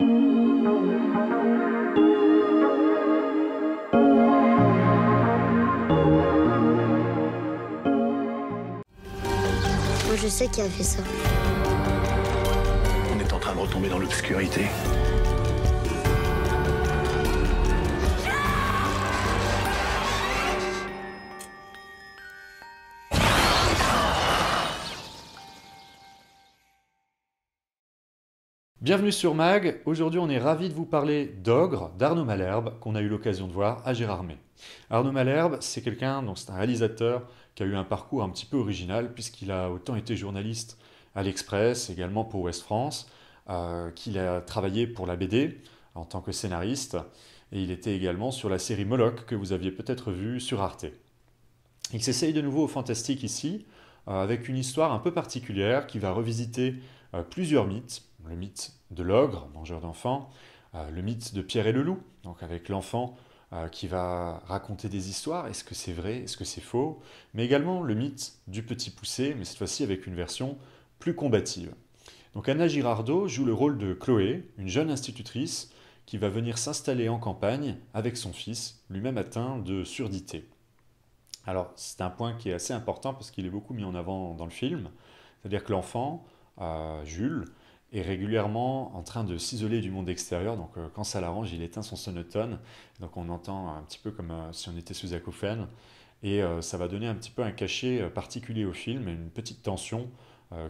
Moi, je sais qui a fait ça. On est en train de retomber dans l'obscurité. Bienvenue sur MAG, aujourd'hui on est ravi de vous parler d'Ogre, d'Arnaud Malherbe, qu'on a eu l'occasion de voir à Gérardmer. Arnaud Malherbe, c'est quelqu'un, donc c'est un réalisateur qui a eu un parcours un petit peu original, puisqu'il a autant été journaliste à l'Express, également pour Ouest France, euh, qu'il a travaillé pour la BD en tant que scénariste, et il était également sur la série Moloch que vous aviez peut-être vu sur Arte. Il s'essaye de nouveau au fantastique ici, euh, avec une histoire un peu particulière qui va revisiter euh, plusieurs mythes le mythe de l'ogre, mangeur d'enfants, euh, le mythe de Pierre et le loup, donc avec l'enfant euh, qui va raconter des histoires, est-ce que c'est vrai, est-ce que c'est faux, mais également le mythe du petit poussé, mais cette fois-ci avec une version plus combative. Donc Anna Girardot joue le rôle de Chloé, une jeune institutrice qui va venir s'installer en campagne avec son fils, lui-même atteint de surdité. Alors c'est un point qui est assez important parce qu'il est beaucoup mis en avant dans le film, c'est-à-dire que l'enfant, euh, Jules, est régulièrement en train de s'isoler du monde extérieur. Donc, euh, quand ça l'arrange, il éteint son sonotone. Donc, on entend un petit peu comme euh, si on était sous acouphène. Et euh, ça va donner un petit peu un cachet particulier au film, une petite tension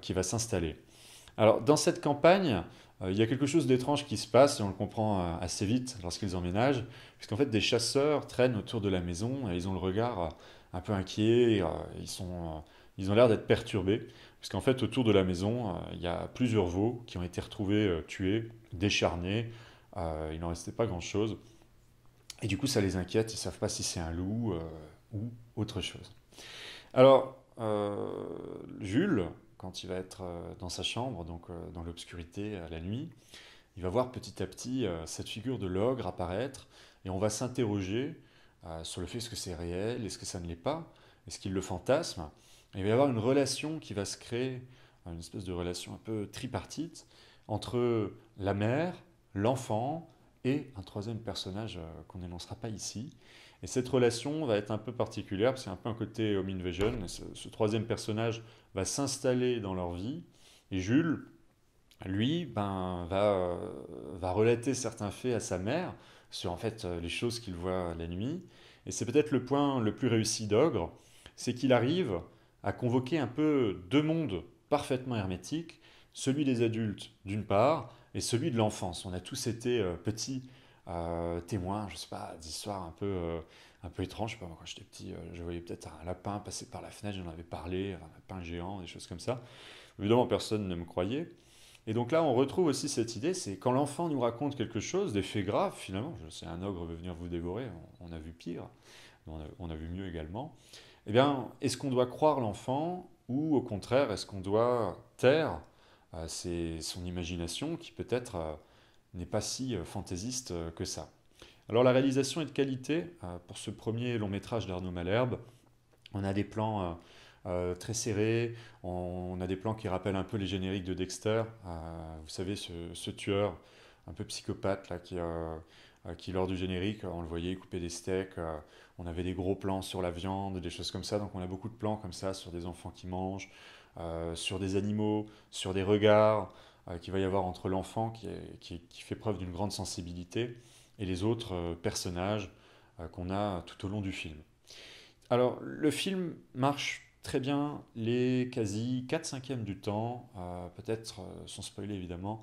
qui va s'installer. Alors, dans cette campagne, il y a quelque chose d'étrange qui se passe et on le comprend assez vite lorsqu'ils emménagent, puisqu'en fait, des chasseurs traînent autour de la maison et ils ont le regard un peu inquiet. ils sont ils ont l'air d'être perturbés, parce qu'en fait, autour de la maison, euh, il y a plusieurs veaux qui ont été retrouvés euh, tués, décharnés, euh, il n'en restait pas grand-chose. Et du coup, ça les inquiète, ils ne savent pas si c'est un loup ou autre chose. Alors, Jules, quand il va être dans sa chambre, donc dans l'obscurité, à la nuit, il va voir petit à petit cette figure de l'ogre apparaître, et on va s'interroger sur le fait est-ce que c'est réel, est-ce que ça ne l'est pas, est-ce qu'il le fantasme il va y avoir une relation qui va se créer, une espèce de relation un peu tripartite, entre la mère, l'enfant et un troisième personnage euh, qu'on n'énoncera pas ici. Et cette relation va être un peu particulière, parce qu'il y un peu un côté home invasion, ce, troisième personnage va s'installer dans leur vie, et Jules, lui, ben, euh, va, relater certains faits à sa mère sur en fait euh, les choses qu'il voit la nuit. Et c'est peut-être le point le plus réussi d'Ogre, c'est qu'il arrive a convoqué un peu deux mondes parfaitement hermétiques, celui des adultes d'une part et celui de l'enfance. On a tous été euh, petits euh, témoins, je sais pas, d'histoires un peu euh, un peu étranges. Je sais pas, quand j'étais petit, je voyais peut-être un lapin passer par la fenêtre, j'en avais parlé, un lapin géant, des choses comme ça. Évidemment, personne ne me croyait. Et donc là, on retrouve aussi cette idée, c'est quand l'enfant nous raconte quelque chose, des faits graves, finalement, je sais, un ogre veut venir vous dévorer, on, a vu pire, on a vu mieux également. Eh bien, est-ce qu'on doit croire l'enfant ou au contraire, est-ce qu'on doit taire euh, son imagination qui peut-être euh, n'est pas si euh, fantaisiste que ça. Alors la réalisation est de qualité pour ce premier long métrage d'Arnaud Malherbe. On a des plans très serrés, on, a des plans qui rappellent un peu les génériques de Dexter. vous savez, ce, ce, tueur un peu psychopathe là, qui euh, qui, lors du générique, on le voyait couper des steaks, euh, on avait des gros plans sur la viande, des choses comme ça. Donc on a beaucoup de plans comme ça sur des enfants qui mangent, euh, sur des animaux, sur des regards qu'il va y avoir entre l'enfant qui, qui, fait preuve d'une grande sensibilité et les autres personnages qu'on a tout au long du film. Alors le film marche très bien les quasi 4 cinquièmes du temps, peut-être sans spoiler évidemment,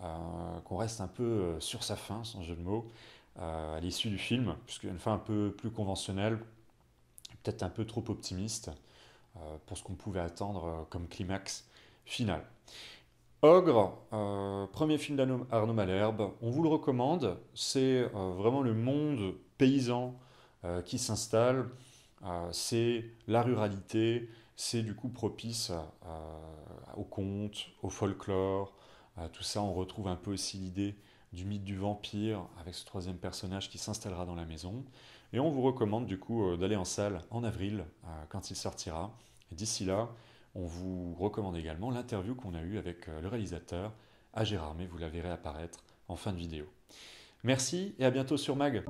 euh, qu'on reste un peu euh, sur sa fin, sans jeu de mots, euh, à l'issue du film, une fin un peu plus conventionnelle, peut-être un peu trop optimiste pour ce qu'on pouvait attendre comme climax final. Ogre, premier film d'Arnaud Malherbe, on vous le recommande, c'est vraiment le monde paysan qui s'installe, c'est la ruralité, c'est du coup propice au conte, au folklore, euh, tout ça, on retrouve un peu aussi l'idée du mythe du vampire avec ce troisième personnage qui s'installera dans la maison. Et on vous recommande du coup euh, d'aller en salle en avril euh, quand il sortira. Et d'ici là, on vous recommande également l'interview qu'on a eue avec le réalisateur à Gérard, mais vous la verrez apparaître en fin de vidéo. Merci et à bientôt sur Mag.